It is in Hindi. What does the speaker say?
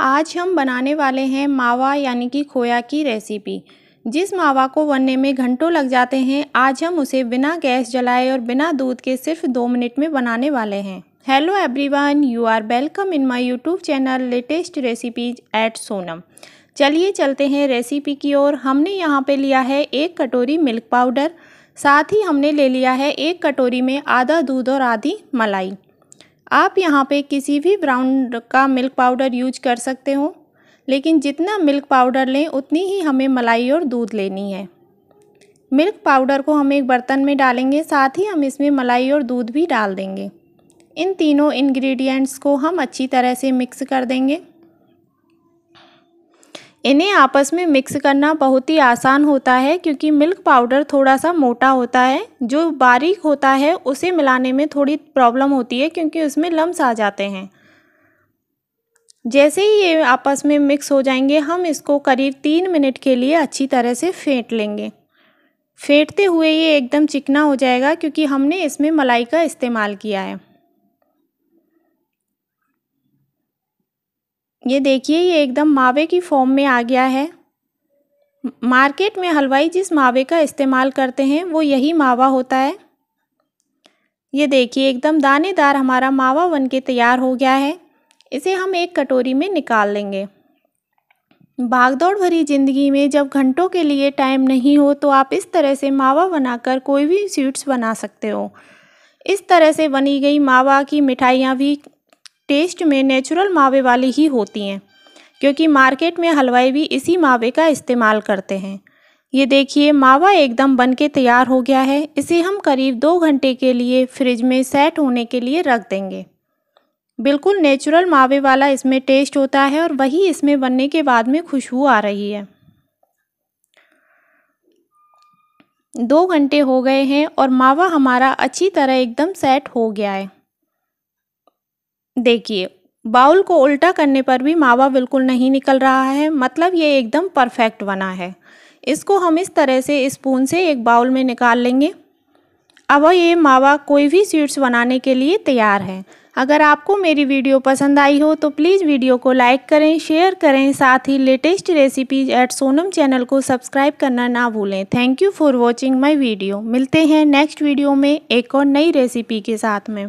आज हम बनाने वाले हैं मावा यानी कि खोया की रेसिपी जिस मावा को बनने में घंटों लग जाते हैं आज हम उसे बिना गैस जलाए और बिना दूध के सिर्फ दो मिनट में बनाने वाले हैं hello everyone you are welcome in my YouTube channel latest recipes at Sonam चलिए चलते हैं रेसिपी की ओर हमने यहाँ पर लिया है एक कटोरी मिल्क पाउडर साथ ही हमने ले लिया है एक कटोरी में आधा दूध और आधी मलाई आप यहाँ पे किसी भी ब्राउन का मिल्क पाउडर यूज कर सकते हो लेकिन जितना मिल्क पाउडर लें उतनी ही हमें मलाई और दूध लेनी है मिल्क पाउडर को हम एक बर्तन में डालेंगे साथ ही हम इसमें मलाई और दूध भी डाल देंगे इन तीनों इंग्रेडिएंट्स को हम अच्छी तरह से मिक्स कर देंगे इन्हें आपस में मिक्स करना बहुत ही आसान होता है क्योंकि मिल्क पाउडर थोड़ा सा मोटा होता है जो बारीक होता है उसे मिलाने में थोड़ी प्रॉब्लम होती है क्योंकि उसमें लम्स आ जाते हैं जैसे ही ये आपस में मिक्स हो जाएंगे हम इसको करीब तीन मिनट के लिए अच्छी तरह से फेंट लेंगे फेंटते हुए ये एकदम चिकना हो जाएगा क्योंकि हमने इसमें मलाई का इस्तेमाल किया है ये देखिए ये एकदम मावे की फॉर्म में आ गया है मार्केट में हलवाई जिस मावे का इस्तेमाल करते हैं वो यही मावा होता है ये देखिए एकदम दानेदार हमारा मावा बन के तैयार हो गया है इसे हम एक कटोरी में निकाल लेंगे भागदौड़ भरी ज़िंदगी में जब घंटों के लिए टाइम नहीं हो तो आप इस तरह से मावा बनाकर कोई भी स्वीट्स बना सकते हो इस तरह से बनी गई मावा की मिठाइयाँ भी टेस्ट में नेचुरल मावे वाली ही होती हैं क्योंकि मार्केट में हलवाई भी इसी मावे का इस्तेमाल करते हैं ये देखिए मावा एकदम बन के तैयार हो गया है इसे हम करीब दो घंटे के लिए फ्रिज में सेट होने के लिए रख देंगे बिल्कुल नेचुरल मावे वाला इसमें टेस्ट होता है और वही इसमें बनने के बाद में खुशबू आ रही है दो घंटे हो गए हैं और मावा हमारा अच्छी तरह एकदम सेट हो गया है देखिए बाउल को उल्टा करने पर भी मावा बिल्कुल नहीं निकल रहा है मतलब ये एकदम परफेक्ट बना है इसको हम इस तरह से स्पून से एक बाउल में निकाल लेंगे अब ये मावा कोई भी स्वीट्स बनाने के लिए तैयार है अगर आपको मेरी वीडियो पसंद आई हो तो प्लीज़ वीडियो को लाइक करें शेयर करें साथ ही latest recipes at Sonam channel को सब्सक्राइब करना ना भूलें thank you for watching my video मिलते हैं नेक्स्ट वीडियो में एक और नई रेसिपी के साथ में